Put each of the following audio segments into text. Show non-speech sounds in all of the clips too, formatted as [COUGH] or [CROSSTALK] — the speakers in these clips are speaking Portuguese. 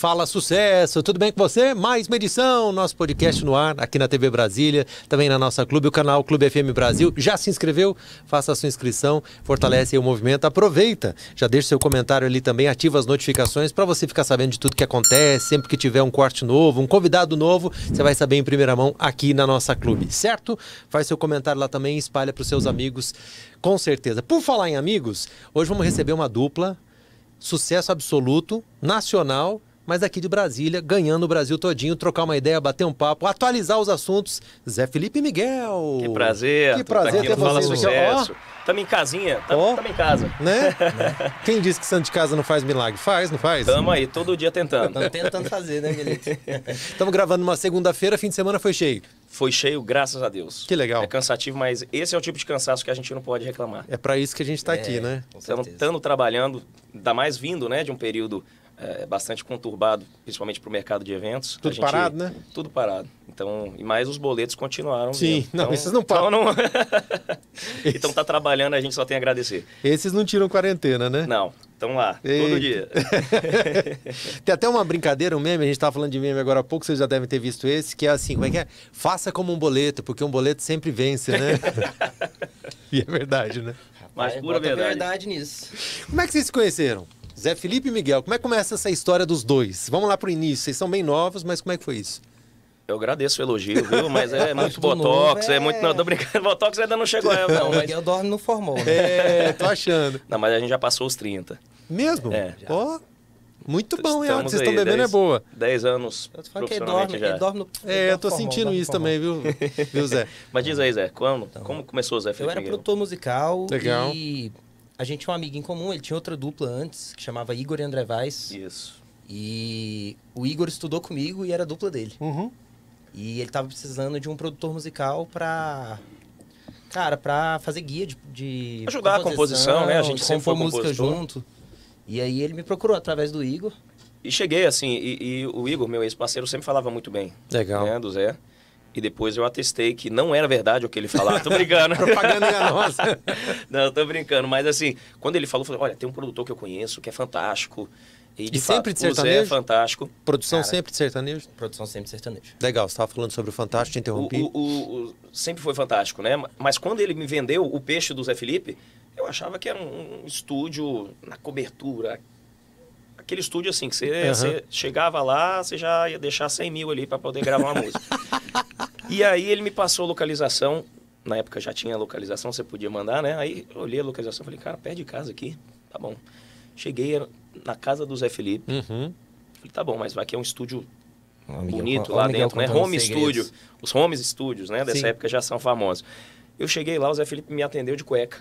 Fala Sucesso, tudo bem com você? Mais uma edição, nosso podcast no ar, aqui na TV Brasília, também na nossa clube, o canal Clube FM Brasil. Já se inscreveu? Faça a sua inscrição, fortalece o movimento, aproveita, já deixa seu comentário ali também, ativa as notificações para você ficar sabendo de tudo que acontece, sempre que tiver um corte novo, um convidado novo, você vai saber em primeira mão aqui na nossa clube, certo? Faz seu comentário lá também, espalha para os seus amigos, com certeza. Por falar em amigos, hoje vamos receber uma dupla, sucesso absoluto, nacional mas aqui de Brasília, ganhando o Brasil todinho, trocar uma ideia, bater um papo, atualizar os assuntos. Zé Felipe Miguel. Que prazer. Que prazer tá ter vocês no aqui. Ó. Tamo em casinha, tá- tamo, ó, em casa. Né? [LAUGHS] Quem disse que santo de casa não faz milagre? Faz, não faz? Tamo aí, todo dia tentando. Estamos tentando fazer, né, Guilherme? [LAUGHS] Estamos gravando uma segunda-feira, fim de semana foi cheio. Foi cheio, graças a Deus. Que legal. É cansativo, mas esse é o tipo de cansaço que a gente não pode reclamar. É para isso que a gente está é, aqui, né? Estamos trabalhando, ainda mais vindo né, de um período é, bastante conturbado, principalmente para o mercado de eventos. Tudo gente, parado, né? Tudo parado. Então, e mais os boletos continuaram. Sim, então, não, esses não então param. Então, não... [LAUGHS] [LAUGHS] então tá trabalhando, a gente só tem a agradecer. Esses não tiram quarentena, né? Não, estão lá, Eita. todo dia. [LAUGHS] tem até uma brincadeira, um meme, a gente estava falando de meme agora há pouco, vocês já devem ter visto esse, que é assim, como é que é? Faça como um boleto, porque um boleto sempre vence, né? e é verdade, né? Mas pura verdade. verdade nisso. Como é que vocês se conheceram? Zé Felipe e Miguel, como é que começa essa história dos dois? Vamos lá para o início. Vocês são bem novos, mas como é que foi isso? Eu agradeço o elogio, viu? Mas é, [LAUGHS] muito botox, é... é... muito. Não, tô brincando, [LAUGHS] botox ainda não chegou a eu, não. [LAUGHS] Mas... Miguel dorme no formol. Né? É, tô achando. Não, mas a gente já passou os 30. Mesmo? É. Ó. Oh, muito bom, hein? O que vocês estão bebendo é boa. 10 anos. Eu que ele dorme, já. Ele dorme no. Ele é, eu tô formol, sentindo isso também, viu, viu, Zé? Mas diz aí, Zé, quando, então, como começou o Zé Felipe? Eu era Miguel? produtor musical. Legal. E a gente tinha um amigo em comum, ele tinha outra dupla antes, que chamava Igor e André Vaz. Isso. E o Igor estudou comigo e era a dupla dele. Uhum. E ele tava precisando de um produtor musical pra. Cara, pra fazer guia de. de Ajudar a composição, né? A gente sempre foi música compositor. junto. E aí ele me procurou através do Igor. E cheguei assim, e, e o Igor, meu ex-parceiro, sempre falava muito bem. Legal. Né, do Zé. E depois eu atestei que não era verdade o que ele falava. tô brincando. [LAUGHS] Propaganda nossa. [LAUGHS] não, tô brincando. Mas assim, quando ele falou, eu falei, olha, tem um produtor que eu conheço que é fantástico. E, de e fato, sempre de é sertanejo? é fantástico. Produção Cara, sempre de sertanejo? Produção sempre de sertanejo. Legal, você estava falando sobre o Fantástico, te interrompi. O, o, o, sempre foi fantástico, né? Mas quando ele me vendeu o peixe do Zé Felipe, eu achava que era um, um estúdio na cobertura, aquele estúdio assim, que você, uhum. você chegava lá, você já ia deixar 100 mil ali para poder gravar uma música. [LAUGHS] E aí ele me passou localização, na época já tinha localização, você podia mandar, né? Aí eu olhei a localização, falei, cara, perto de casa aqui, tá bom. Cheguei na casa do Zé Felipe, uhum. falei, tá bom, mas vai que é um estúdio amiga, bonito lá dentro, né? Home Studio, os Home Studios, né? Dessa Sim. época já são famosos. Eu cheguei lá, o Zé Felipe me atendeu de cueca.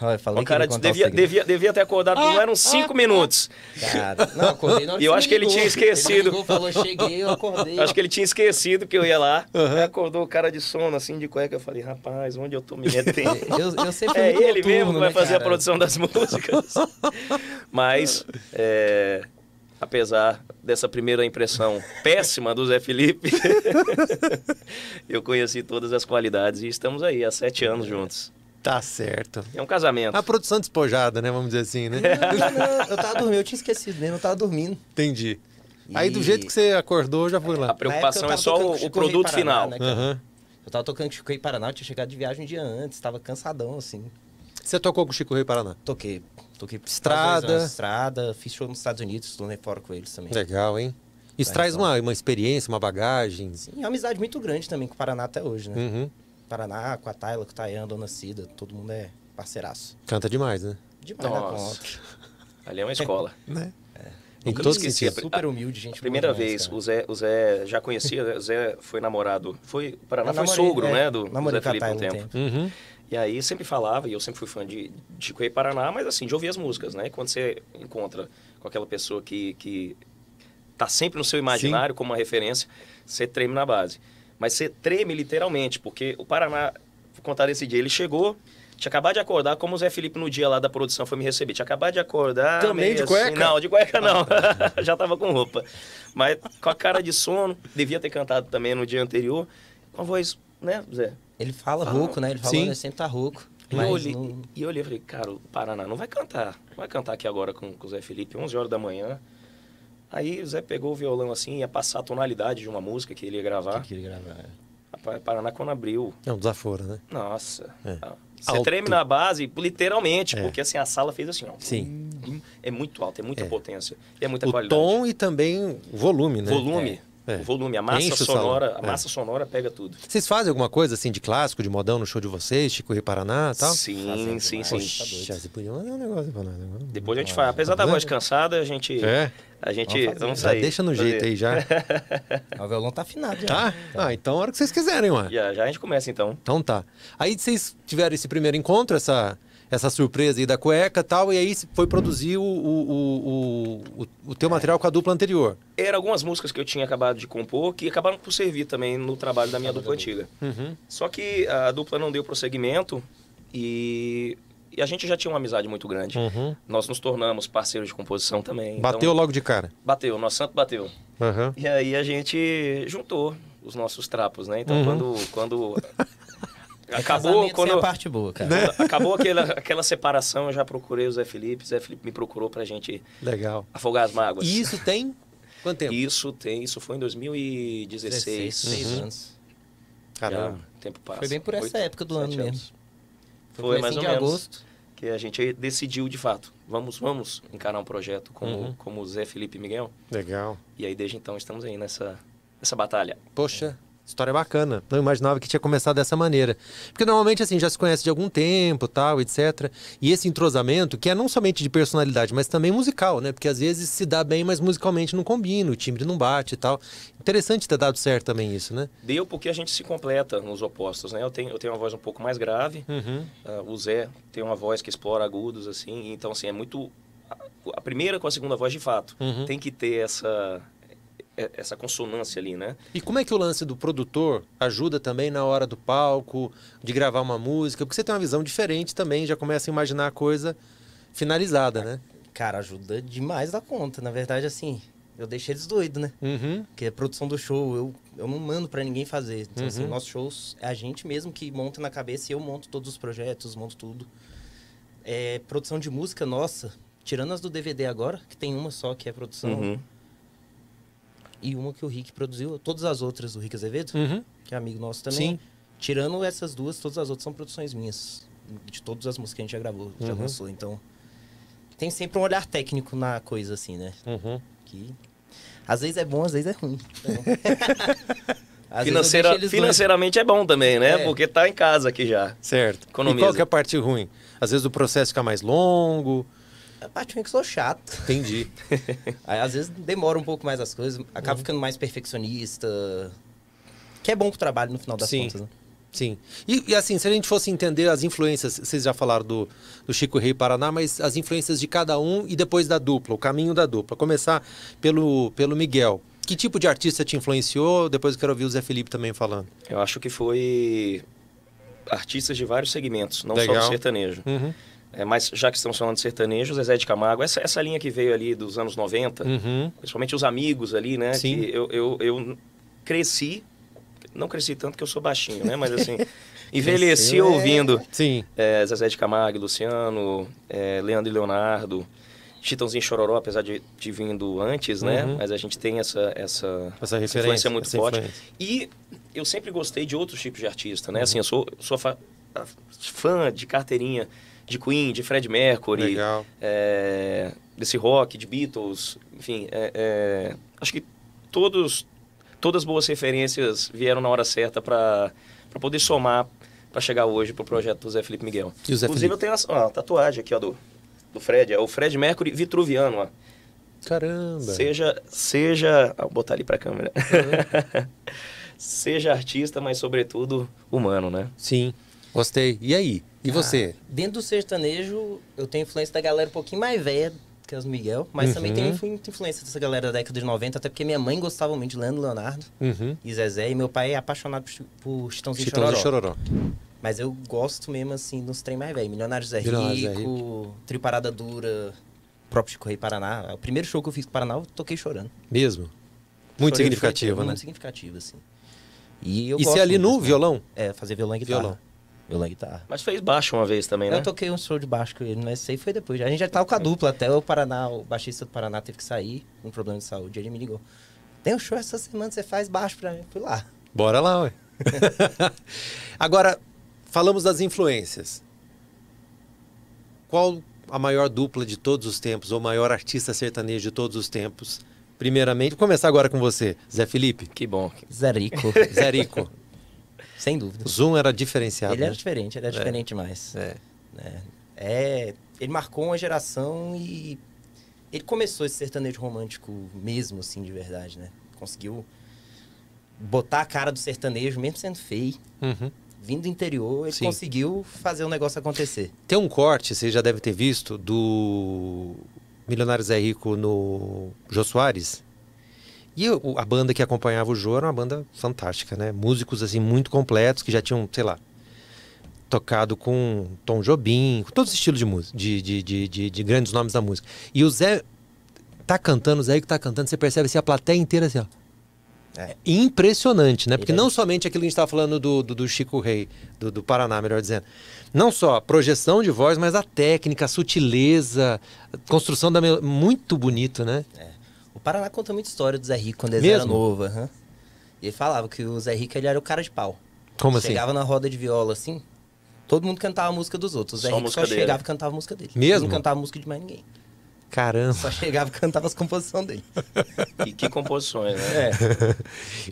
[LAUGHS] o cara devia, devia, devia ter acordado, ah, não eram cinco ah, minutos. Cara, não, acordei [LAUGHS] E eu acho que ele tinha esquecido. Ligou, falou, cheguei, eu acordei. acho que ele tinha esquecido que eu ia lá. Uhum. acordou o cara de sono, assim, de cueca. Eu falei, rapaz, onde eu tô me metendo? [LAUGHS] eu, eu sempre é ele noturno, mesmo que né, vai né, fazer cara? a produção das músicas. Mas, é, apesar dessa primeira impressão péssima do Zé Felipe, eu conheci todas as qualidades e estamos aí há sete anos juntos. Tá certo. É um casamento. A produção despojada, né? Vamos dizer assim, né? Não, não, eu tava dormindo, eu tinha esquecido, né? Eu tava dormindo. Entendi. E... Aí do jeito que você acordou, já foi lá. A preocupação é só o, o produto Paraná, final. Né, uhum. Eu tava tocando Chico Rei Paraná, eu tinha chegado de viagem um dia antes, tava cansadão, assim. Você tocou com o Chico Rei Paraná? Toquei. Toquei estrada. Anos, estrada, fiz show nos Estados Unidos, estou fora com eles também. Legal, hein? Isso tá traz uma, uma experiência, uma bagagem. Sim, é uma amizade muito grande também com o Paraná até hoje, né? Uhum. Paraná, com a Tayla, com o Tayan, Dona Cida, todo mundo é parceiraço. Canta demais, né? Demais Nossa. Ali é uma escola. [LAUGHS] né? É. Em todo sentido. Super humilde, gente. A primeira vez, o Zé, o Zé já conhecia, o Zé foi namorado. Foi, Paraná foi sogro, é, né? Do, do Zé Felipe um tempo. tempo. Uhum. E aí sempre falava, e eu sempre fui fã de Chico e Paraná, mas assim, de ouvir as músicas, né? Quando você encontra com aquela pessoa que, que tá sempre no seu imaginário Sim. como uma referência, você treme na base. Mas você treme literalmente, porque o Paraná, vou contar desse dia, ele chegou, tinha acabado de acordar, como o Zé Felipe no dia lá da produção foi me receber. Tinha acabado de acordar. Também de assim, cueca? Assim, não, de cueca não. Ah, tá. [LAUGHS] Já tava com roupa. Mas com a cara de sono, devia ter cantado também no dia anterior. Com a voz, né, Zé? Ele fala, fala. rouco, né? Ele falou, né? Sempre tá rouco. E eu, olhei, não... e eu olhei e falei, cara, o Paraná não vai cantar. Não vai cantar aqui agora com, com o Zé Felipe, 11 horas da manhã. Aí o Zé pegou o violão assim, ia passar a tonalidade de uma música que ele ia gravar. Que, que ele ia gravar, é. Paraná quando abriu. É um desaforo, né? Nossa. É. Você alto. treme na base, literalmente, é. porque assim, a sala fez assim, ó. Sim. É muito alto, é muita é. potência. E é muita o qualidade. tom e também volume, né? Volume. É. É. O volume, a massa Enche sonora, a é. massa é. sonora pega tudo. Vocês fazem alguma coisa assim de clássico, de modão no show de vocês, Chico e Paraná e tal? Sim, sim, sim. Tá é né? Depois a gente faz Apesar tá da voz cansada, a gente. É. A gente. Vamos, vamos sair. Já deixa no jeito aí já. [LAUGHS] Ah, o violão tá afinado já. Tá? tá? Ah, então a hora que vocês quiserem, mano. Já, já a gente começa então. Então tá. Aí vocês tiveram esse primeiro encontro, essa essa surpresa aí da cueca tal, e aí foi produzir o, o, o, o, teu material com a dupla anterior. Eram algumas músicas que eu tinha acabado de compor que acabaram por servir também no trabalho da minha dupla antiga. Uhum. Só que a dupla não deu prosseguimento e e a gente já tinha uma amizade muito grande. Uhum. Nós nos tornamos parceiros de composição também. Então bateu então, logo de cara? Bateu, nosso santo bateu. Uhum. E aí a gente juntou os nossos trapos, né? Então uhum. quando, quando [LAUGHS] É acabou quando a parte boa, cara. Né? [LAUGHS] Acabou aquela, aquela separação, eu já procurei o Zé Felipe, o Zé Felipe me procurou pra gente Legal. afogar as mágoas. E isso tem quanto tempo? Isso tem, isso foi em 2016, 16, uhum. anos. Caramba, já, tempo passa. Foi bem por essa época do ano mesmo. Foi, foi mais ou menos. agosto. Que a gente decidiu de fato, vamos, vamos encarar um projeto como, uhum. como o Zé Felipe e Miguel. Legal. E aí desde então estamos aí nessa, nessa batalha. Poxa, História bacana. Não imaginava que tinha começado dessa maneira. Porque normalmente, assim, já se conhece de algum tempo, tal, etc. E esse entrosamento, que é não somente de personalidade, mas também musical, né? Porque às vezes se dá bem, mas musicalmente não combina, o timbre não bate e tal. Interessante ter dado certo também isso, né? Deu porque a gente se completa nos opostos, né? Eu tenho, eu tenho uma voz um pouco mais grave, uhum. uh, o Zé tem uma voz que explora agudos, assim. Então, assim, é muito a primeira com a segunda voz de fato. Uhum. Tem que ter essa é, essa consonância ali, né? E como é que o lance do produtor ajuda também na hora do palco, de gravar uma música? Porque você tem uma visão diferente também, já começa a imaginar a coisa finalizada, né? Cara, ajuda demais da conta. Na verdade, assim, eu deixei eles doidos, né? Uhum. Porque a é produção do show, eu, eu não mando para ninguém fazer. Então, assim, uhum. assim, nossos shows é a gente mesmo que monta na cabeça e eu monto todos os projetos, monto tudo. É, produção de música nossa, tirando as do DVD agora, que tem uma só que é produção. Uhum e uma que o Rick produziu. Todas as outras do Rick Azevedo, uhum. que é amigo nosso também. Sim. Tirando essas duas, todas as outras são produções minhas. De todas as músicas que a gente já gravou, uhum. já lançou. Então, tem sempre um olhar técnico na coisa, assim, né? Uhum. Que às vezes é bom, às vezes é ruim. [LAUGHS] Então... Financeira... financeiramente é bom também, né? É. Porque tá em casa aqui já. Certo. Economiza. E qual que é a parte ruim? Às vezes o processo fica mais longo, a parte ruim que eu sou chato. Entendi. [LAUGHS] Aí, às vezes demora um pouco mais as coisas, acaba uhum. ficando mais perfeccionista. Que é bom pro trabalho no final das Sim. contas, né? Sim. E, e, assim, se a gente fosse entender as influências, vocês já falaram do, do Chico Rei Paraná, mas as influências de cada um e depois da dupla, o caminho da dupla. Começar pelo, pelo Miguel. Que tipo de artista te influenciou? Depois eu quero ouvir o Zé Felipe também falando. Eu acho que foi artistas de vários segmentos, não Legal. só do sertanejo. Uhum. É, mas já que estamos falando de sertanejo, Zezé de Camargo, essa, essa linha que veio ali dos anos 90, uhum. principalmente os amigos ali, né? Sim. Que eu, eu, eu cresci, não cresci tanto que eu sou baixinho, né? Mas assim, [LAUGHS] envelheci é. ouvindo Sim. É, Zezé de Camargo, Luciano, é, Leandro e Leonardo, Chitãozinho Chororó, apesar de, de vindo antes, né, uhum. né? Mas a gente tem essa, essa, essa, referência, influência muito forte. E eu sempre gostei de outros tipos de artista, né? Uhum. Assim, eu sou, sou fã de carteirinha de Queen, de Fred Mercury, é, desse rock, de Beatles, enfim, é, é, acho que todos, todas as boas referências vieram na hora certa para poder somar para chegar hoje pro projeto do Zé Felipe Miguel. Zé Inclusive Felipe? eu tenho a, tatuagem aqui ó, do, do Fred, é o Fred Mercury Vitruviano, ó. Caramba. Seja, seja, ah, vou botar ali para câmera. Uhum. [LAUGHS] seja artista, mas sobretudo humano, né? Sim. Gostei. E aí? E ah, você? Dentro do sertanejo, eu tenho influência da galera um pouquinho mais velha, que é os Miguel, mas uhum. também tenho muita influência dessa galera da década de 90, até porque minha mãe gostava muito de Leandro Leonardo uhum. e Zezé, e meu pai é apaixonado por, por Chitãozinho, Chitãozinho Chororó. Chororó. Mas eu gosto mesmo, assim, dos trem mais velhos Milionários é Rico, Triparada Rico. Dura, próprio Chico Rei Paraná. O primeiro show que eu fiz com o Paraná, eu toquei chorando. Mesmo? Muito Chorei significativo, né? Muito significativo, assim. E, eu e você ali no violão? É, fazer violão e guitarra. Violão violão e guitarra. Mas fez baixo uma vez também, né? Eu toquei um show de baixo com ele, mas sei aí foi depois. A gente já tava com a dupla, até o Paraná, o baixista do Paraná teve que sair, um problema de saúde. Ele me ligou. Tem um show essa semana, você faz baixo pra mim. Fui lá. Bora lá, ué. [LAUGHS] Agora, falamos das influências. Qual a maior dupla de todos os tempos, ou maior artista sertanejo de todos os tempos? Primeiramente, vou começar agora com você, Zé Felipe. Que bom. Zé Rico. Zé Rico. Sem dúvida. O Zoom era diferenciado. Ele né? era diferente, ele era é. diferente mais. É. Né? é. Ele marcou uma geração e ele começou esse sertanejo romântico mesmo, assim, de verdade, né? Conseguiu botar a cara do sertanejo, mesmo sendo feio. Uhum. Vindo do interior, ele Sim. conseguiu fazer o um negócio acontecer. Tem um corte, você já deve ter visto, do Milionários é Rico no Jô Soares, e a banda que acompanhava o Jô era uma banda fantástica, né? Músicos assim muito completos que já tinham, sei lá, tocado com Tom Jobim, com todos os estilos de música, de, de, de, de, grandes nomes da música. E o Zé tá cantando, o Zé que tá cantando, você percebe assim, a plateia inteira assim, ó. É. Impressionante, né? Porque é não somente aquilo que a gente estava falando do, do, do, Chico Rei, do, do, Paraná, melhor dizendo. Não só a projeção de voz, mas a técnica, a sutileza, a construção da mel... Muito bonito, né? É. O Paraná conta muita história do Zé Rico quando ele era novo. Uhum. E ele falava que o Zé Rico ele era o cara de pau. Como assim? Chegava na roda de viola assim, todo mundo cantava a música dos outros. O Zé só Rico só dele. chegava e cantava a música dele. Mesmo? Ele não cantava a música de mais ninguém. Caramba. Só chegava e cantava as composições dele. [LAUGHS] E que composições, né? É.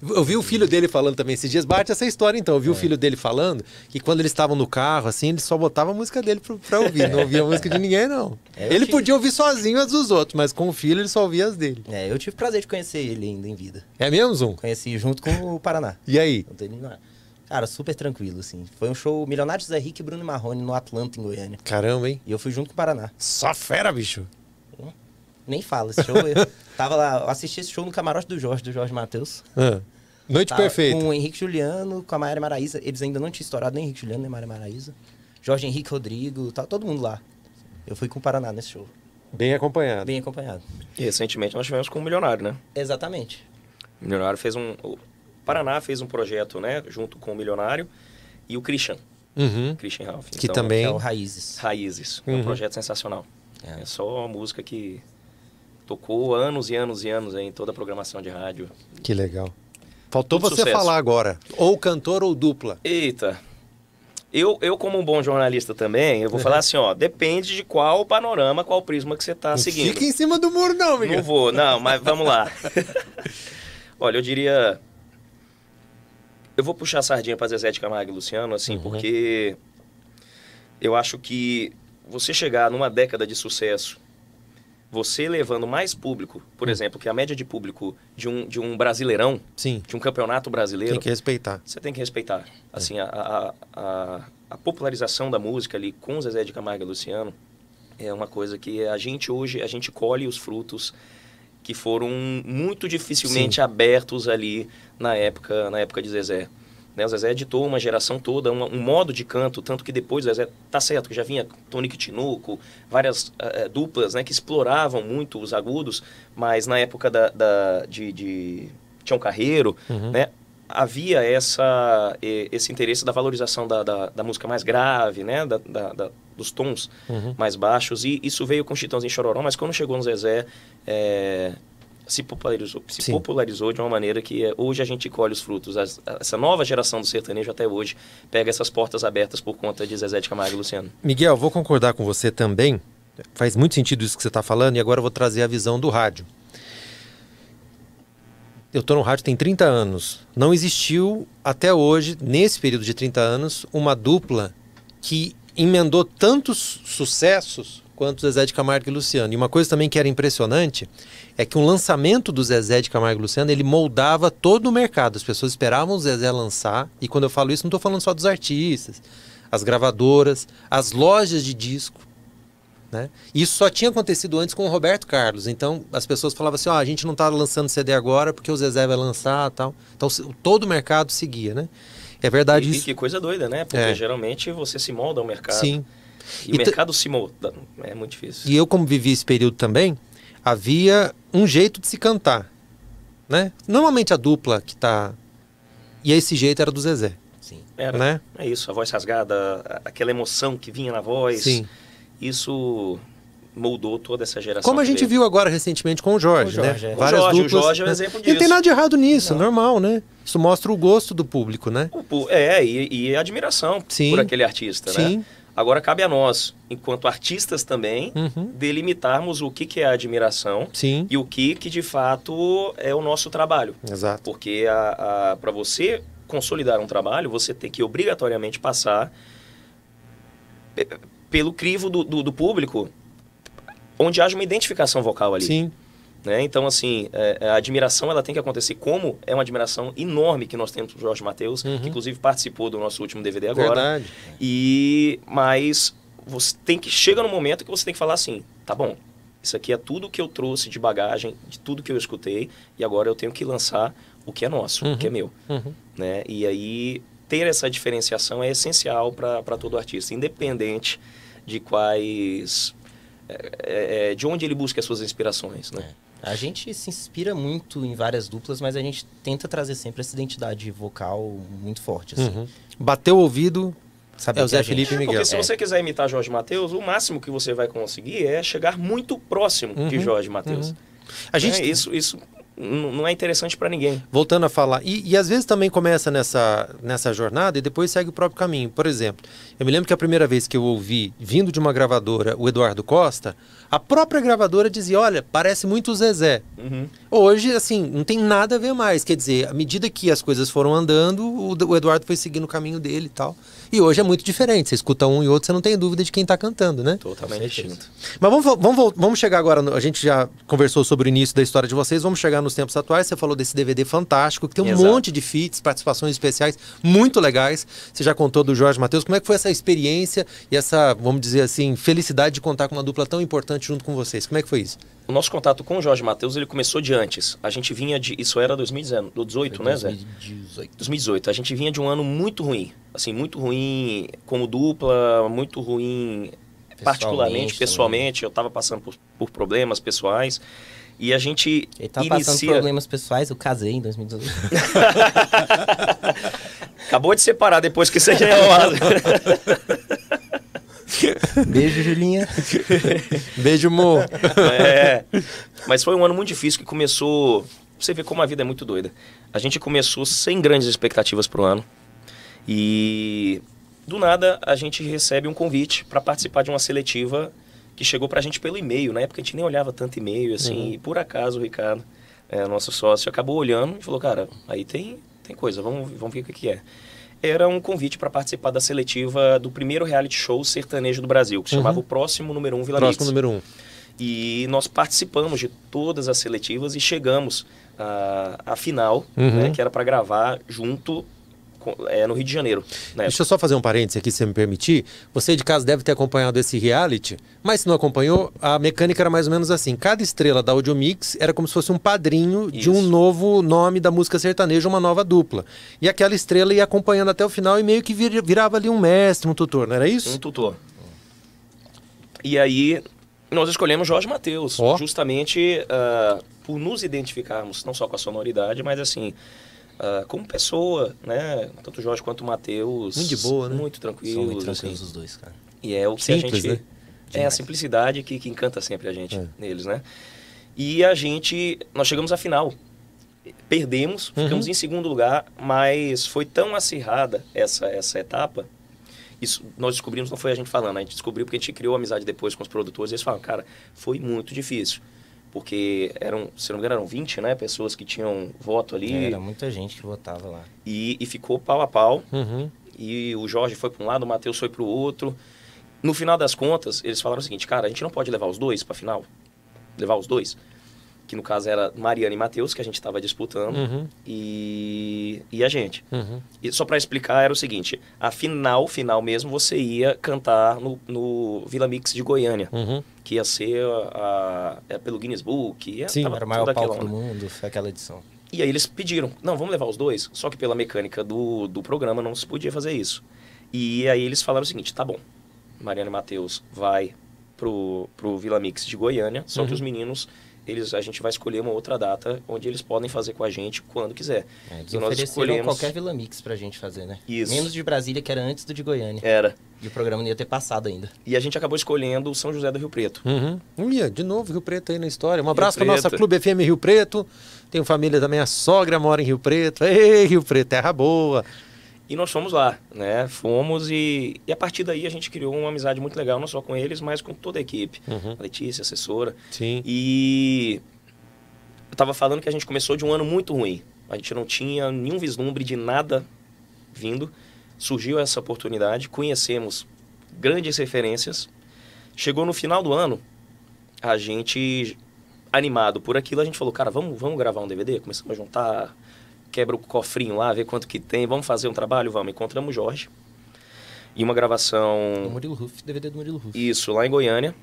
Eu vi o filho dele falando também esses dias. Bate essa história então. Eu vi é. o filho dele falando que quando eles estavam no carro, assim, ele só botava a música dele pra, pra ouvir. Não ouvia a música de ninguém, não. É, ele tive... podia ouvir sozinho as dos outros, mas com o filho ele só ouvia as dele. É, eu tive prazer de conhecer ele ainda em vida. É mesmo, Zoom? Conheci junto com o Paraná. E aí? Cara, super tranquilo, assim. Foi um show Milionários Zé Rick e Bruno Marrone no Atlanta, em Goiânia. Caramba, hein? E eu fui junto com o Paraná. Só fera, bicho. Nem fala. Esse show, eu [LAUGHS] tava lá, eu assisti esse show no camarote do Jorge, do Jorge Matheus. Ah, noite tava perfeita. Com o Henrique Juliano, com a Maíra Maraíza. Eles ainda não tinham estourado nem Henrique Juliano, nem Maíra Maraíza. Jorge Henrique Rodrigo, tá todo mundo lá. Eu fui com o Paraná nesse show. Bem acompanhado. Bem acompanhado. E recentemente nós tivemos com o Milionário, né? Exatamente. O Milionário fez um. O Paraná fez um projeto, né? Junto com o Milionário e o Christian. Uhum. Christian Ralph. Que então, também. É o Raízes. Raízes. Uhum. É um uhum. projeto sensacional. É. é só música que tocou anos e anos e anos em toda a programação de rádio. Que legal. Faltou você sucesso. falar agora, ou cantor ou dupla. Eita. Eu, eu, como um bom jornalista também, eu vou falar [LAUGHS] assim, ó, depende de qual panorama, qual prisma que você está seguindo. Fica em cima do muro não, Miguel. Não vou, não, mas vamos lá. [LAUGHS] Olha, eu diria... Eu vou puxar a sardinha para Zezé de Camargo e Luciano, assim, uhum. porque eu acho que você chegar numa década de sucesso você levando mais público, por hum. exemplo, que a média de público de um, de um brasileirão, Sim. de um campeonato brasileiro. Tem que respeitar. Você tem que respeitar. É. Assim, é. a, a, a, a, popularização da música ali com Zezé de Camargo e Luciano é uma coisa que a gente hoje, a gente colhe os frutos que foram muito dificilmente Sim. abertos ali na época, na época de Zezé. Né? O Zezé editou uma geração toda, um, um modo de canto, tanto que depois o Zezé, tá certo, que já vinha Tonic Tinoco, várias uh, duplas né, que exploravam muito os agudos, mas na época da, da de, de Tião Carreiro, uhum. né, havia essa, esse interesse da valorização da, da, da música mais grave, né, da, da dos tons uhum. mais baixos, e isso veio com Chitãozinho Chororó, mas quando chegou no Zezé, é, se popularizou, se Sim. popularizou de uma maneira que eh, hoje a gente colhe os frutos. As, essa nova geração do sertanejo até hoje pega essas portas abertas por conta de Zezé de Camargo e Luciano. Miguel, vou concordar com você também. Faz muito sentido isso que você está falando e agora eu vou trazer a visão do rádio. Eu estou no rádio tem 30 anos. Não existiu até hoje, nesse período de 30 anos, uma dupla que emendou tantos sucessos quanto Zezé de Camargo e Luciano. E uma coisa também que era impressionante é que o lançamento do Zezé de Camargo e Luciano, ele moldava todo o mercado. As pessoas esperavam o Zezé lançar, e quando eu falo isso, não estou falando só dos artistas, as gravadoras, as lojas de disco. Né? Isso só tinha acontecido antes com o Roberto Carlos. Então as pessoas falavam assim: ah, a gente não está lançando CD agora porque o Zezé vai lançar tal. Então todo o mercado seguia, né? É verdade e, isso. E que coisa doida, né? Porque é. geralmente você se molda ao mercado. Sim. E, e o mercado se simultâneo é muito difícil. E eu, como vivi esse período também, havia um jeito de se cantar. Né? Normalmente a dupla que tá. E esse jeito era do Zezé. Sim. Era. Né? É isso, a voz rasgada, aquela emoção que vinha na voz. Sim. Isso moldou toda essa geração. Como a gente veio. viu agora recentemente com o Jorge, o Jorge né? É. Várias o Jorge, duplas, o Jorge é um né? exemplo disso. E não tem nada de errado nisso, não. normal, né? Isso mostra o gosto do público, né? O, é, e, e a admiração Sim. por aquele artista, né? Sim. né? Agora cabe a nós, enquanto artistas também, uhum. delimitarmos o que, que é a admiração Sim. e o que, que de fato é o nosso trabalho. Exato. Porque para você consolidar um trabalho, você tem que obrigatoriamente passar pelo crivo do, do, do público onde haja uma identificação vocal ali. Sim. Né? Então, assim, é, é, a admiração ela tem que acontecer, como é uma admiração enorme que nós temos para Jorge Matheus, uhum. que inclusive participou do nosso último DVD agora. Verdade. E, mas você tem que chega no momento que você tem que falar assim, tá bom, isso aqui é tudo que eu trouxe de bagagem, de tudo que eu escutei, e agora eu tenho que lançar o que é nosso, uhum. o que é uhum. meu. Uhum. Né? E aí, ter essa diferenciação é essencial para todo artista, independente de quais. É, é, é, de onde ele busca as suas inspirações. Né? É. A gente se inspira muito em várias duplas, mas a gente tenta trazer sempre essa identidade vocal muito forte. Assim. Uhum. Bateu o ouvido, Saber é o Zé Felipe e Miguel. Porque se é. você quiser imitar Jorge Matheus, o máximo que você vai conseguir é chegar muito próximo uhum, de Jorge Matheus. Uhum. A gente é, isso, isso não é interessante para ninguém. Voltando a falar, e, e, às vezes também começa nessa, nessa jornada e depois segue o próprio caminho. Por exemplo, eu me lembro que a primeira vez que eu ouvi, vindo de uma gravadora, o Eduardo Costa, a própria gravadora dizia: Olha, parece muito o Zezé. Uhum. Hoje, assim, não tem nada a ver mais. Quer dizer, à medida que as coisas foram andando, o, o Eduardo foi seguindo o caminho dele e tal. E hoje é muito diferente. Você escuta um e outro, você não tem dúvida de quem está cantando, né? Totalmente distinto. Mas vamos, vamos, vamos chegar agora. No, a gente já conversou sobre o início da história de vocês. Vamos chegar nos tempos atuais. Você falou desse DVD fantástico, que tem um Exato. monte de feats, participações especiais muito legais. Você já contou do Jorge Matheus. Como é que foi essa experiência e essa, vamos dizer assim, felicidade de contar com uma dupla tão importante junto com vocês? Como é que foi isso? o nosso contato com o Jorge Matheus ele começou de antes. A gente vinha de. Isso era 2018, 2018 né, Zé? 2018. 2018. A gente vinha de um ano muito ruim. Assim, muito ruim como dupla, muito ruim pessoalmente, particularmente, pessoalmente. Eu estava passando por, por, problemas pessoais. E a gente. Ele tava inicia... passando problemas pessoais, eu casei em 2018. [LAUGHS] Acabou de separar depois que você já é [LAUGHS] [LAUGHS] [LAUGHS] Beijo, Julinha. [LAUGHS] Beijo, Mo. É. Mas foi um ano muito difícil que começou. Você vê como a vida é muito doida. A gente começou sem grandes expectativas pro ano. E do nada a gente recebe um convite para participar de uma seletiva que chegou pra gente pelo e-mail. Na época a gente nem olhava tanto e-mail, assim. Uhum. E por acaso o Ricardo, é, nosso sócio, acabou olhando e falou: Cara, aí tem, tem coisa, vamos, vamos ver o que é era um convite para participar da seletiva do primeiro reality show sertanejo do Brasil, que se uhum. chamava O Próximo Número 1 um Vila Próximo Mix. Número 1. Um. E nós participamos de todas as seletivas e chegamos à, ah, à final, uhum. né, que era para gravar junto é, no Rio de Janeiro. Né? Deixa eu só fazer um parênteses aqui, se você me permitir. Você de casa deve ter acompanhado esse reality, mas se não acompanhou, a mecânica era mais ou menos assim. Cada estrela da Audio Mix era como se fosse um padrinho Isso. de um novo nome da música sertaneja, uma nova dupla. E aquela estrela ia acompanhando até o final e meio que vir, virava ali um mestre, um tutor, não era isso? Um tutor. E aí, nós escolhemos Jorge Matheus, oh. justamente uh, por nos identificarmos não só com a sonoridade, mas assim, uh, como pessoa, né? Tanto o Jorge quanto o Matheus. Muito de boa, né? Muito tranquilos. São muito assim. tranquilos assim. os dois, cara. E é o que Simples, a gente. Né? É a simplicidade que, que encanta sempre a gente é. neles, né? E a gente. Nós chegamos à final. Perdemos, uhum. ficamos uhum. em segundo lugar, mas foi tão acirrada essa, essa etapa isso nós descobrimos, não foi a gente falando, a gente descobriu porque a gente criou amizade depois com os produtores, eles falam, cara, foi muito difícil porque eram, se não me engano, eram 20 né, pessoas que tinham voto ali. É, era muita gente que votava lá. E, e ficou pau a pau. Uhum. E o Jorge foi para um lado, o Matheus foi para o outro. No final das contas, eles falaram o seguinte, cara, a gente não pode levar os dois para final? Levar os dois? Que no caso era Mariana e Matheus, que a gente estava disputando, uhum. e, e a gente. Uhum. E só para explicar, era o seguinte, a final, final mesmo, você ia cantar no, no Vila Mix de Goiânia. Uhum que ia ser a, a, é pelo Guinness Book. Ia, é, Sim, era o maior palco onda. do mundo, foi aquela edição. E aí eles pediram, não, vamos levar os dois, só que pela mecânica do, do programa não se podia fazer isso. E aí eles falaram o seguinte, tá bom, Mariana e Matheus vai pro, pro Vila Mix de Goiânia, só uhum. que os meninos eles, a gente vai escolher uma outra data onde eles podem fazer com a gente quando quiser. É, eles e nós escolhemos qualquer Vila Mix pra gente fazer, né? Isso. Menos de Brasília, que era antes do de Goiânia. Era. E o programa não ia ter passado ainda. E a gente acabou escolhendo o São José do Rio Preto. Uhum. Ia, de novo, Rio Preto aí na história. Um abraço para nossa Clube FM Rio Preto. Tenho família também, a sogra mora em Rio Preto. Ei, Rio Preto, terra boa. E nós fomos lá, né? Fomos e, e a partir daí a gente criou uma amizade muito legal, não só com eles, mas com toda a equipe. Uhum. A Letícia, assessora. Sim. E eu estava falando que a gente começou de um ano muito ruim. A gente não tinha nenhum vislumbre de nada vindo. Surgiu essa oportunidade, conhecemos grandes referências. Chegou no final do ano, a gente animado por aquilo, a gente falou, cara, vamos, vamos gravar um DVD? Começamos a juntar quebra o cofrinho lá, vê quanto que tem, vamos fazer um trabalho? Vamos. Encontramos o Jorge. E uma gravação. Do Murilo Ruff, DVD do Murilo Ruff. Isso, lá em Goiânia.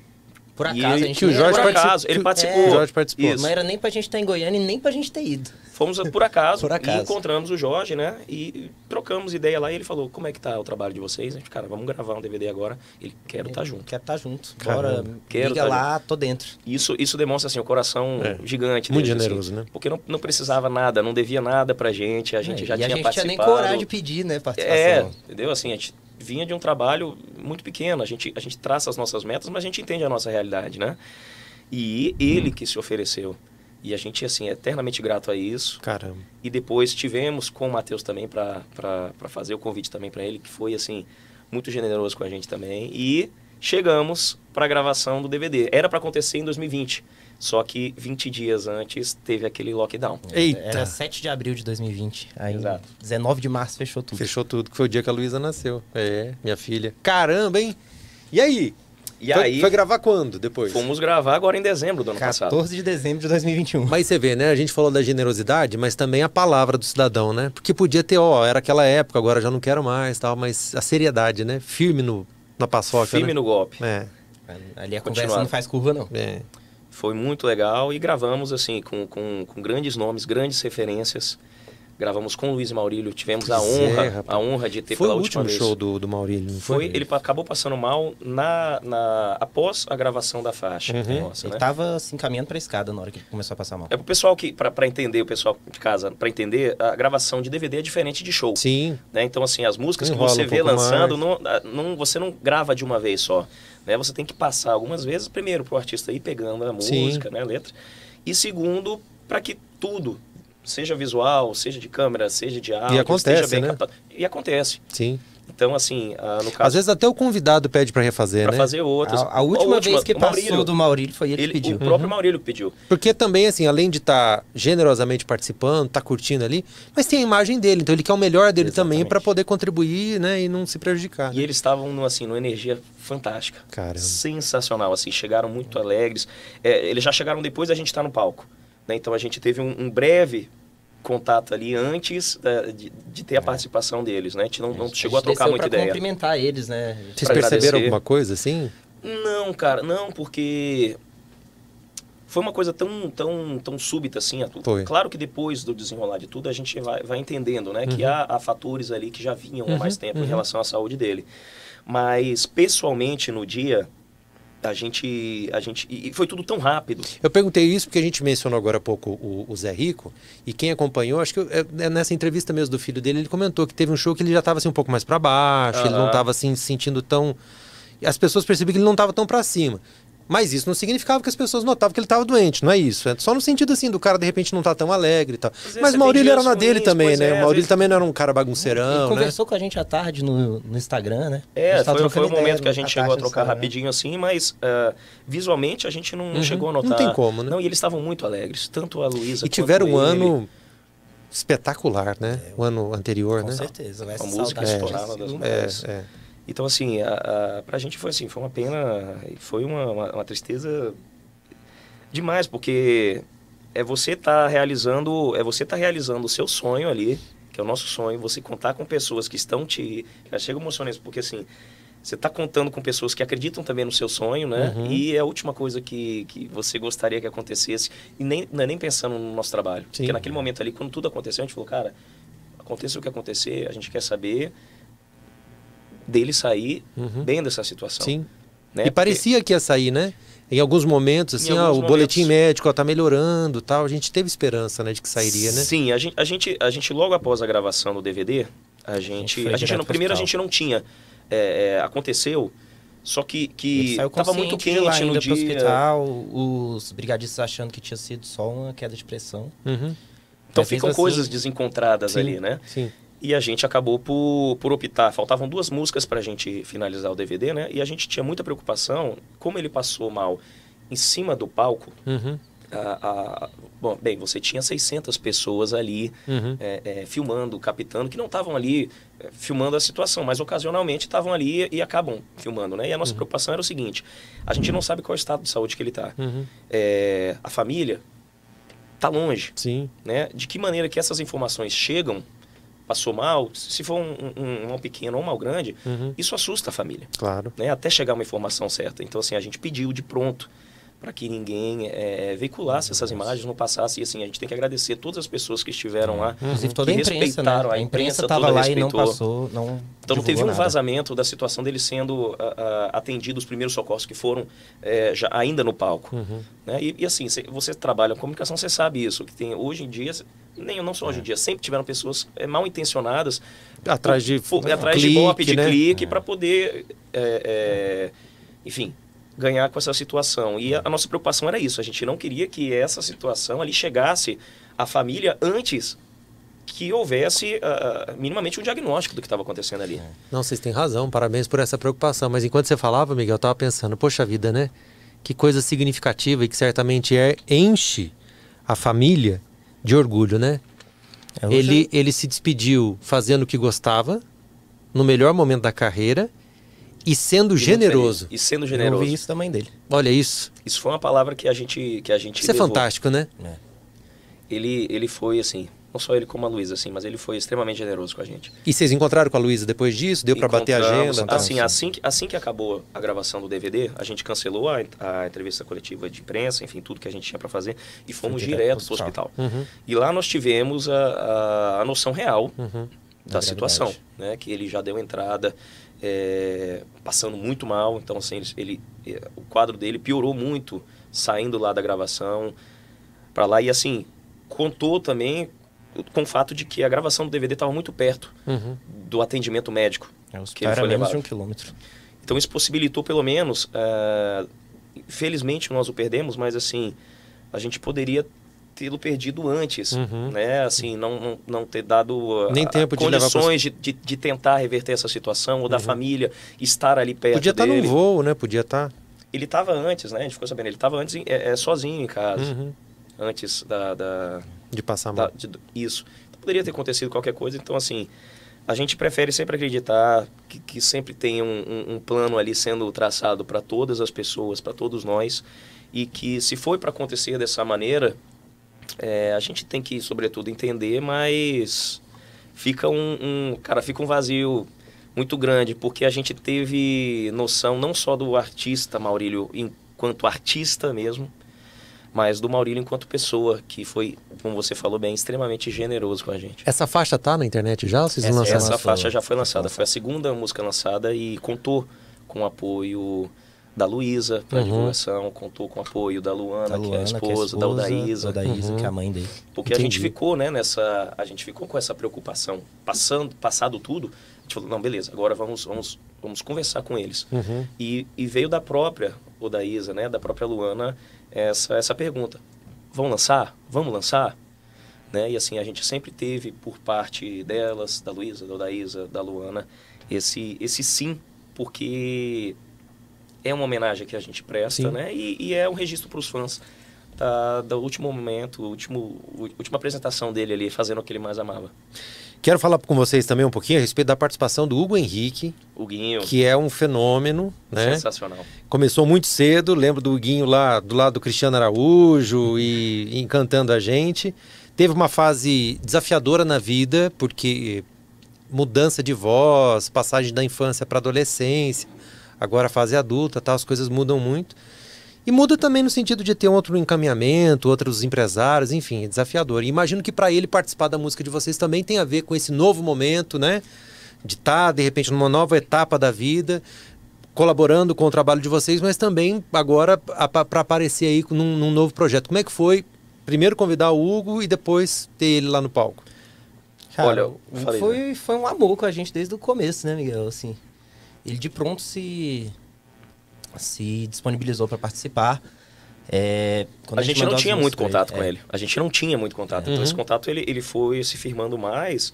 Por acaso, ele, a gente que o Jorge por acaso, ele participou. É, Jorge participou. Isso. Não era nem pra gente estar em Goiânia e nem pra gente ter ido. Fomos por acaso, por acaso. e encontramos o Jorge, né? E trocamos ideia lá e ele falou: "Como é que tá o trabalho de vocês?" A gente, cara, vamos gravar um DVD agora. Ele quero tá estar tá junto. Quero estar tá junto. agora Bora, quero liga tá lá, junto. tô dentro. Isso isso demonstra assim o coração é. gigante Muito assim, generoso, assim, né? Porque não, não precisava nada, não devia nada pra gente, a gente é, já tinha participado. a gente participado. tinha nem coragem de pedir, né, é, participação. É, entendeu assim, a gente vinha de um trabalho muito pequeno. A gente, a gente traça as nossas metas, mas a gente entende a nossa realidade, né? E ele hum. que se ofereceu. E a gente, assim, é eternamente grato a isso. Caramba. E depois tivemos com o Matheus também para fazer o convite também para ele, que foi, assim, muito generoso com a gente também. E chegamos para a gravação do DVD. Era para acontecer em 2020. Só que 20 dias antes teve aquele lockdown. É, Eita! Era 7 de abril de 2020. Aí, Exato. 19 de março fechou tudo. Fechou tudo, que foi o dia que a Luísa nasceu. É, minha filha. Caramba, hein? E aí? E foi, aí, foi gravar quando depois? Fomos gravar agora em dezembro do ano 14 passado. 14 de dezembro de 2021. Mas você vê, né? A gente falou da generosidade, mas também a palavra do cidadão, né? Porque podia ter, ó, era aquela época, agora já não quero mais, tal, mas a seriedade, né? Firme no, na paçoca. Firme né? no golpe. É. é ali a conversa não faz curva, não. É. Foi muito legal e gravamos assim com, com, com grandes nomes, grandes referências. Gravamos com o Luiz Maurílio, tivemos a honra, é, a honra de ter foi pela última vez. Foi o último show do, do Maurílio. Foi, foi, ele acabou passando mal na, na após a gravação da faixa. Uhum. Nossa, ele né? tava assim caminhando para a escada na hora que começou a passar mal. É pro pessoal que para entender, o pessoal de casa, para entender, a gravação de DVD é diferente de show. Sim. Né? Então assim, as músicas Enrola que você um vê lançando, não, não, você não grava de uma vez só, né? Você tem que passar algumas vezes primeiro pro artista ir pegando a música, Sim. né, a letra. E segundo, para que tudo seja visual, seja de câmera, seja de áudio, e acontece, bem né? captado. E acontece. Sim. Então, assim, ah, no caso... Às vezes até o convidado pede para refazer, pra né? Para fazer outras. A, a, última a, última vez que passou Maurílio, do Maurílio foi ele, ele uhum. que pediu. O uhum. próprio Maurílio pediu. Porque também, assim, além de estar tá generosamente participando, tá curtindo ali, mas tem a imagem dele, então ele quer o melhor dele Exatamente. também para poder contribuir, né, e não se prejudicar. E né? eles estavam, assim, numa energia fantástica. cara, Sensacional, assim, chegaram muito alegres. É, eles já chegaram depois da gente estar tá no palco. Né? Então a gente teve um, um breve contato ali antes é, de, de, ter a é. participação deles, né? A gente não, não chegou a, gente a trocar muita ideia. cumprimentar eles, né? Vocês pra perceberam agradecer. alguma coisa assim? Não, cara, não, porque foi uma coisa tão, tão, tão súbita assim. Claro que depois do desenrolar de tudo, a gente vai, vai entendendo, né? Uhum. Que há, há, fatores ali que já vinham uhum. há mais uhum. tempo uhum. em relação à saúde dele. Mas, pessoalmente, no dia, a gente, a gente. E foi tudo tão rápido. Eu perguntei isso porque a gente mencionou agora há pouco o, o Zé Rico, e quem acompanhou, acho que é, é, nessa entrevista mesmo do filho dele, ele comentou que teve um show que ele já estava assim, um pouco mais para baixo, ele não estava assim, se sentindo tão. As pessoas percebiam que ele não estava tão para cima. Mas isso não significava que as pessoas notavam que ele estava doente, não é isso. É só no sentido assim, do cara de repente não tá tão alegre e tal. Mas o Maurílio era na dele também, né? É, o Maurílio vezes... também não era um cara bagunceirão. Ele né? conversou né? com a gente à tarde no, no Instagram, né? É, foi, foi o momento que a gente chegou a trocar rapidinho assim, mas uh, visualmente a gente não uhum, chegou a notar. Não tem como, né? Não, e eles estavam muito alegres, tanto a Luísa E tiveram um ano espetacular, né? É, o ano anterior, com né? Com certeza, vai A música estourava das é, é, é. Então, assim, a, a, pra gente foi assim, foi uma pena, foi uma, uma, uma tristeza demais, porque é você estar tá realizando, é você tá realizando o seu sonho ali, que é o nosso sonho, você contar com pessoas que estão te... Já chega emocionante, porque assim, você está contando com pessoas que acreditam também no seu sonho, né? Uhum. E é a última coisa que, que você gostaria que acontecesse, e nem, é nem pensando no nosso trabalho. Sim. Porque naquele momento ali, quando tudo aconteceu, a gente falou, cara, aconteça o que acontecer, a gente quer saber dele sair uhum. bem dessa situação. Sim. Né? E Porque... parecia que ia sair, né? Em alguns momentos, assim, alguns ah, momentos... o boletim médico está melhorando tal. A gente teve esperança né, de que sairia, né? Sim, a gente, a gente, a gente logo após a gravação do DVD, a gente. A gente, a gente primeiro a gente não tinha. É, é, aconteceu. Só que, que tava muito quente lá, no dia. hospital, os brigadistas achando que tinha sido só uma queda de pressão. Uhum. Então Mas ficam assim... coisas desencontradas sim, ali, né? Sim e a gente acabou por, por optar. Faltavam duas músicas para a gente finalizar o DVD, né? E a gente tinha muita preocupação, como ele passou mal em cima do palco. Uhum. A, a, bom, bem, você tinha 600 pessoas ali uhum. é, é, filmando, captando, que não estavam ali é, filmando a situação, mas ocasionalmente estavam ali e, e, acabam filmando, né? E a nossa uhum. preocupação era o seguinte, a gente não uhum. sabe qual é o estado de saúde que ele está. Uhum. É, a família está longe, Sim. né? De que maneira que essas informações chegam passou mal, se for um, um, um mal pequeno ou um mal grande, uhum. isso assusta a família. Claro. Né? Até chegar uma informação certa. Então, assim, a gente pediu de pronto para que ninguém é, veiculasse essas imagens, não passasse. E assim, a gente tem que agradecer todas as pessoas que estiveram lá, Inclusive, toda a imprensa, né? respeitaram. Né? A imprensa estava lá respeitou. e não passou, não Então teve um nada. vazamento da situação deles sendo a, ah, ah, atendidos, os primeiros socorros que foram eh, já, ainda no palco. Uhum. Né? E, e, assim, você trabalha com comunicação, você sabe isso. que tem Hoje em dia nem não só hoje em é. dia, sempre tiveram pessoas é, mal intencionadas atrás de atrás clique, de golpe, de né? clique para é. poder, é, é, enfim, ganhar com essa situação. E a, a, nossa preocupação era isso. A gente não queria que essa situação ali chegasse à família antes que houvesse uh, minimamente um diagnóstico do que estava acontecendo ali. É. Não, vocês têm razão. Parabéns por essa preocupação. Mas enquanto você falava, Miguel, eu estava pensando, poxa vida, né? Que coisa significativa e que certamente é enche a família de orgulho, né? É ele, ele se despediu fazendo o que gostava, no melhor momento da carreira, e sendo e generoso. E sendo generoso. Eu vi isso da mãe dele. Olha isso. Isso foi uma palavra que a gente que a gente Isso é levou. é fantástico, né? É. Ele ele foi assim, não só ele como a Luísa, assim, mas ele foi extremamente generoso com a gente. E vocês encontraram com a Luísa depois disso? Deu para bater a agenda? Tá? Assim, assim, que, assim que acabou a gravação do DVD, a gente cancelou a, a entrevista coletiva de imprensa, enfim, tudo que a gente tinha para fazer, e fomos Sim, direto, para o hospital. Uhum. E lá nós tivemos a, a, a noção real uhum. da, situação, né? Que ele já deu entrada é, passando muito mal, então assim, ele, ele, é, o quadro dele piorou muito saindo lá da gravação para lá e assim contou também com o fato de que a gravação do DVD estava muito perto uhum. do atendimento médico. É, que ele foi menos de um quilômetro. Então isso possibilitou pelo menos, uh, felizmente nós o perdemos, mas assim a gente poderia tê-lo perdido antes, uhum. né? Assim, não, não, não, ter dado nem a, tempo de condições pra... de, de, tentar reverter essa situação ou da uhum. família estar ali perto. Podia estar tá dele. num voo, né? Podia estar. Tá. Ele estava antes, né? A gente ficou sabendo, ele estava antes é, é, sozinho em casa, uhum. antes da, da de passar tá, mal. de, isso. Então, poderia ter acontecido qualquer coisa, então assim, a gente prefere sempre acreditar que, que sempre tem um, um, um plano ali sendo traçado para todas as pessoas, para todos nós, e que se foi para acontecer dessa maneira, é, a gente tem que, sobretudo, entender, mas fica um, um, cara fica um vazio muito grande porque a gente teve noção não só do artista Maurílio enquanto artista mesmo mas do Maurílio enquanto pessoa, que foi, como você falou bem, extremamente generoso com a gente. Essa faixa tá na internet já? Vocês essa, lançaram? Essa faixa já foi lançada, foi a segunda música lançada e contou com o apoio da Luísa para uhum. divulgação, contou com o apoio da Luana, da Luana que, é esposa, que, é a esposa, da Odaísa, da Isa, uhum. que é a uhum. mãe dele. Porque Entendi. a gente ficou, né, nessa, a gente ficou com essa preocupação, passando, passado tudo, a gente falou, não, beleza, agora vamos, vamos, vamos conversar com eles. Uhum. E, e veio da própria Odaísa, né, da própria Luana, essa, essa pergunta. Vão lançar? Vamos lançar? Né? E assim, a gente sempre teve por parte delas, da Luísa, da Isa, da Luana, esse, esse sim, porque é uma homenagem que a gente presta, sim. né? E, e, é um registro para os fãs tá? da, do último momento, último, última apresentação dele ali, fazendo o que ele mais amava. Quero falar com vocês também um pouquinho a respeito da participação do Hugo Henrique, Huguinho. que é um fenômeno, né? Sensacional. Começou muito cedo, lembro do Huguinho lá do lado do Cristiano Araújo e, encantando a gente. Teve uma fase desafiadora na vida, porque mudança de voz, passagem da infância para adolescência, agora fase adulta, tá, as coisas mudam muito. E muda também no sentido de ter outro encaminhamento, outros empresários, enfim, é desafiador. E imagino que para ele participar da música de vocês também tem a ver com esse novo momento, né? De estar, tá, de repente, numa nova etapa da vida, colaborando com o trabalho de vocês, mas também agora para aparecer aí num, num novo projeto. Como é que foi primeiro convidar o Hugo e depois ter ele lá no palco? Cara, Olha, falei, foi, né? foi um amor com a gente desde o começo, né, Miguel? Assim, ele de pronto se se disponibilizou para participar. É, a, gente, gente não tinha muito contato ele, com é. ele. A gente não tinha muito contato. Então, uhum. Então esse contato ele, ele foi se firmando mais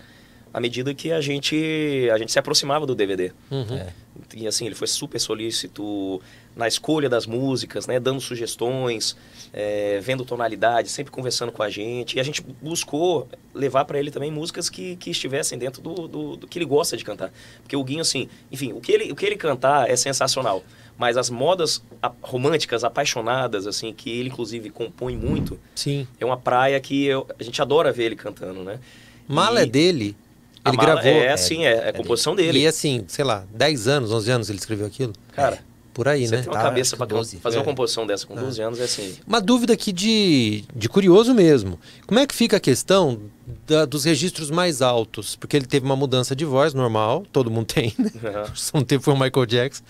à medida que a gente a gente se aproximava do DVD. Uhum. É. E assim, ele foi super solícito na escolha das músicas, né? Dando sugestões, é, vendo tonalidade, sempre conversando com a gente. E a gente buscou levar para ele também músicas que, que estivessem dentro do, do, do, que ele gosta de cantar. Porque o Guinho, assim, enfim, o que ele, o que ele cantar é sensacional. Mas as modas românticas, apaixonadas, assim, que ele inclusive compõe muito. Sim. É uma praia que eu, a gente adora ver ele cantando, né? Mala e... é dele? Ele gravou. É, assim, é, é, é, a composição dele. E assim, sei lá, 10 anos, 11 anos ele escreveu aquilo? Cara, por aí, Você né? Tem uma ah, cabeça 12, fazer é. uma composição dessa com 12 é. anos é assim. Uma dúvida aqui de, de curioso mesmo. Como é que fica a questão da, dos registros mais altos? Porque ele teve uma mudança de voz normal, todo mundo [LAUGHS] tem, né? Uhum. Só não foi o Michael Jackson.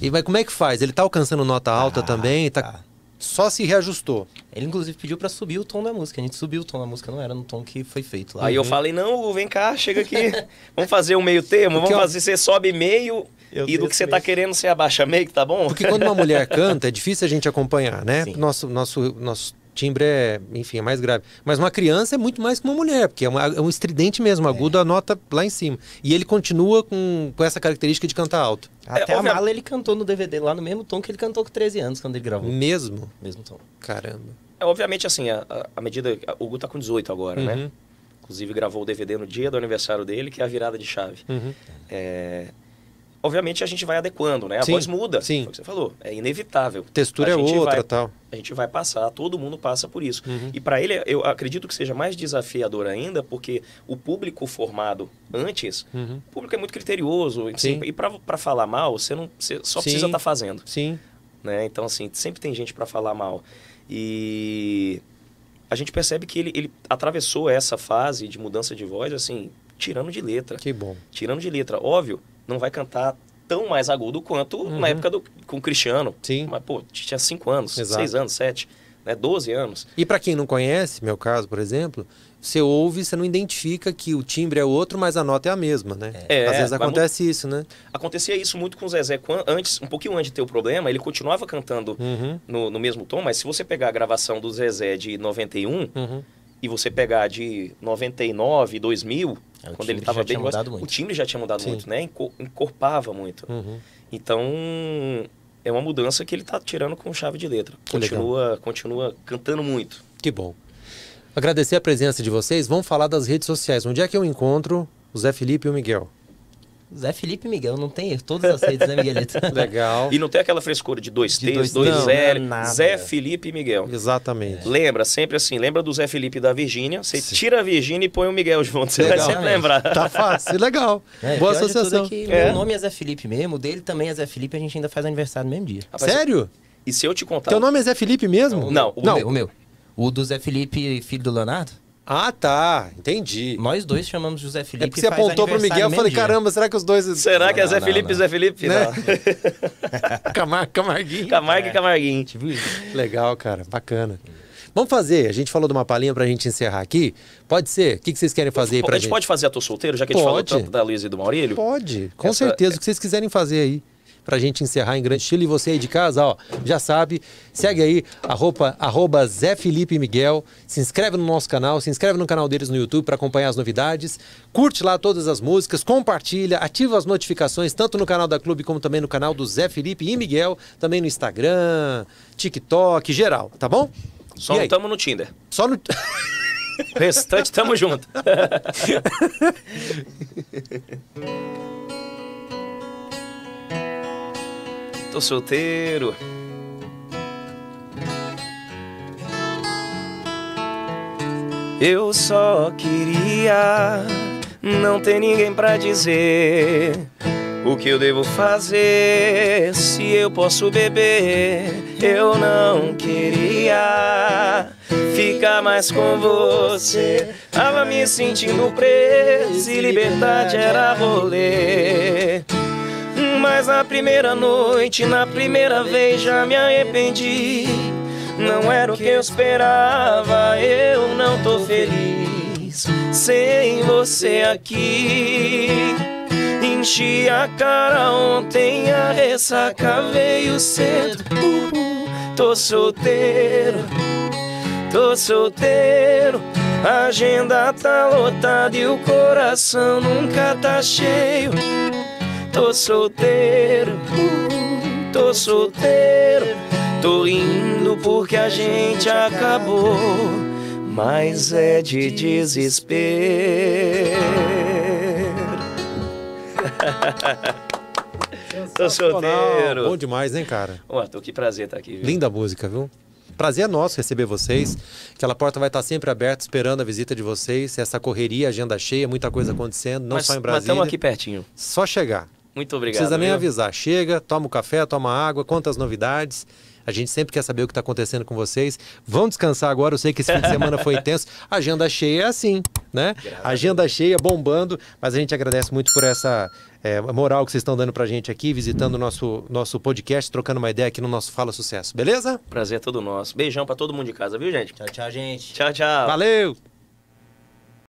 E, mas como é que faz? Ele tá alcançando nota alta ah, também? Tá só se reajustou. Ele, inclusive, pediu para subir o tom da música. A gente subiu o tom da música, não era no tom que foi feito lá. Aí uhum. eu falei, não, Hugo, vem cá, chega aqui. vamos fazer um meio termo, vamos fazer, você sobe meio eu e do que você está querendo, você abaixa meio, que tá bom? Porque quando uma mulher canta, é difícil a gente acompanhar, né? Nosso, nosso, nosso timbre é, enfim, é mais grave. Mas uma criança é muito mais que uma mulher, porque é, uma, é um estridente mesmo, agudo, é. a nota lá em cima. E ele continua com, com essa característica de cantar alto. Até é, a mala ele cantou no DVD lá no mesmo tom que ele cantou com 13 anos quando ele gravou. Mesmo? Mesmo tom. Caramba. É, obviamente, assim, a, a medida. O Gu tá com 18 agora, né? uhum. né? Inclusive gravou o DVD no dia do aniversário dele, que é a virada de chave. Uhum. É, obviamente a gente vai adequando, né? A sim, voz muda. Sim. Foi o que você falou. É inevitável. Textura é outra, vai, tal. A gente vai passar, todo mundo passa por isso. Uhum. E para ele, eu acredito que seja mais desafiador ainda, porque o público formado antes, uhum. o público é muito criterioso. Sim. E para falar mal, você não você só sim. precisa estar tá fazendo. Sim. Né? Então, assim, sempre tem gente para falar mal. E a gente percebe que ele, ele atravessou essa fase de mudança de voz, assim, tirando de letra. Que bom. Tirando de letra. Óbvio, não vai cantar tão mais agudo quanto uhum. na época do, com o Cristiano. Sim. Mas, pô, tinha 5 anos, 6 anos, 7, né, 12 anos. E para quem não conhece, meu caso, por exemplo, você ouve, você não identifica que o timbre é outro, mas a nota é a mesma, né? É, Às vezes acontece isso, né? Acontecia isso muito com o Zezé. Antes, um pouquinho antes de ter o problema, ele continuava cantando uhum. no, no, mesmo tom, mas se você pegar a gravação do Zezé de 91 uhum. e você pegar de 99, 2000, é, Quando ele estava bem, muito. o time já tinha mudado Sim. muito, né? encorpava muito. Uhum. Então, é uma mudança que ele está tirando com chave de letra. continua, continua cantando muito. Que bom. Agradecer a presença de vocês. Vamos falar das redes sociais. Onde é que eu encontro o Zé Felipe e o Miguel? Zé Felipe Miguel, não tem erro. Todas as redes, né, Miguelito? [LAUGHS] Legal. E não tem aquela frescura de dois de T's, dois, dois L. Zé Felipe Miguel. Exatamente. Lembra, sempre assim, lembra do Zé Felipe da Virgínia. Você tira a Virgínia e põe o Miguel junto. Você legal. vai sempre lembrar. Tá fácil, legal. [LAUGHS] É, Boa é associação. É é. Meu nome é Zé Felipe mesmo, o dele também é Zé Felipe, a gente ainda faz aniversário no mesmo dia. Rapaz, Sério? E se eu te contar. Teu nome é Zé Felipe mesmo? Não, o, não. Meu, o meu. O do Zé Felipe, filho do Leonardo? Ah, tá. Entendi. Nós dois chamamos José é Felipe. É porque você apontou pro Miguel e falei, caramba, será que os dois. Será não, que é Zé não, Felipe e Zé Felipe? Né? não. [LAUGHS] Camar Camarguinho. Camargo e é. Camarguinho. Legal, cara. Bacana. Vamos fazer. A gente falou de uma palhinha pra gente encerrar aqui. Pode ser? O que, vocês querem fazer aí pra a gente? A gente pode fazer a Tô Solteiro, já que pode. a gente falou tanto da Luísa e do Maurílio? Pode, com Essa... certeza. O que vocês quiserem fazer aí para a gente encerrar em grande estilo. E você aí de casa, ó, já sabe, segue aí, arroba, arroba Zé Felipe Miguel, se inscreve no nosso canal, se inscreve no canal deles no YouTube para acompanhar as novidades, curte lá todas as músicas, compartilha, ativa as notificações, tanto no canal da Clube como também no canal do Zé Felipe e Miguel, também no Instagram, TikTok, geral, tá bom? Só não estamos no Tinder. Só no... O [LAUGHS] restante, tamo junto. [LAUGHS] Tô solteiro. Eu só queria não ter ninguém pra dizer o que eu devo fazer, se eu posso beber. Eu não queria ficar mais com você. Tava me sentindo preso e liberdade era rolê. Mas na primeira noite, na primeira vez já me arrependi. Não era o que eu esperava, eu não tô feliz sem você aqui. Enchi a cara ontem, a ressaca veio cedo. tô solteiro, tô solteiro. A agenda tá lotada e o coração nunca tá cheio. Tô solteiro, tô solteiro. Tô indo porque a gente acabou, mas é de desespero. [LAUGHS] tô solteiro. Bom demais, hein, cara? Ué, tô, que prazer estar tá aqui. Viu? Linda música, viu? Prazer é nosso receber vocês. Aquela porta vai estar tá sempre aberta, esperando a visita de vocês. Essa correria, agenda cheia, muita coisa uhum. acontecendo, não mas, só em Brasília. Mas estamos aqui pertinho. Só chegar. Muito obrigado. Não Precisa nem viu? avisar. Chega, toma um café, toma água, conta as novidades. A gente sempre quer saber o que está acontecendo com vocês. Vão descansar agora, eu sei que esse fim de semana foi intenso. [LAUGHS] Agenda cheia é assim, né? Graças Agenda cheia, bombando, mas a gente agradece muito por essa é, moral que vocês estão dando para a gente aqui, visitando o nosso, nosso podcast, trocando uma ideia aqui no nosso Fala Sucesso, beleza? Prazer é todo nosso. Beijão para todo mundo de casa, viu, gente? Tchau, tchau, gente. Tchau, tchau. Valeu!